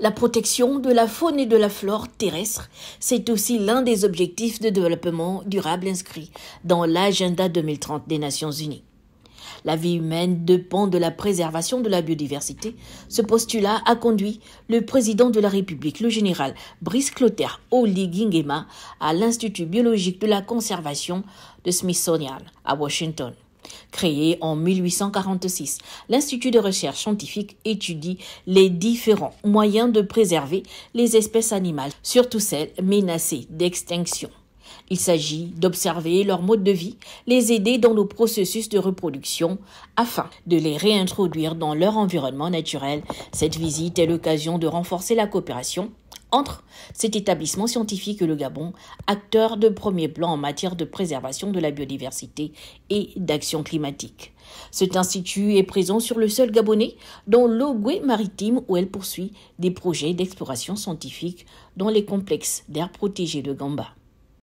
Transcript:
La protection de la faune et de la flore terrestre, c'est aussi l'un des objectifs de développement durable inscrits dans l'agenda 2030 des Nations Unies. La vie humaine dépend de la préservation de la biodiversité. Ce postulat a conduit le président de la République, le général Brice Clotaire Oli à l'Institut biologique de la conservation de Smithsonian à Washington. Créé en 1846, l'Institut de recherche scientifique étudie les différents moyens de préserver les espèces animales, surtout celles menacées d'extinction. Il s'agit d'observer leur mode de vie, les aider dans le processus de reproduction afin de les réintroduire dans leur environnement naturel. Cette visite est l'occasion de renforcer la coopération entre cet établissement scientifique et le Gabon, acteur de premier plan en matière de préservation de la biodiversité et d'action climatique. Cet institut est présent sur le sol gabonais, dans l'Ogwe maritime, où elle poursuit des projets d'exploration scientifique dans les complexes d'air protégé de Gamba.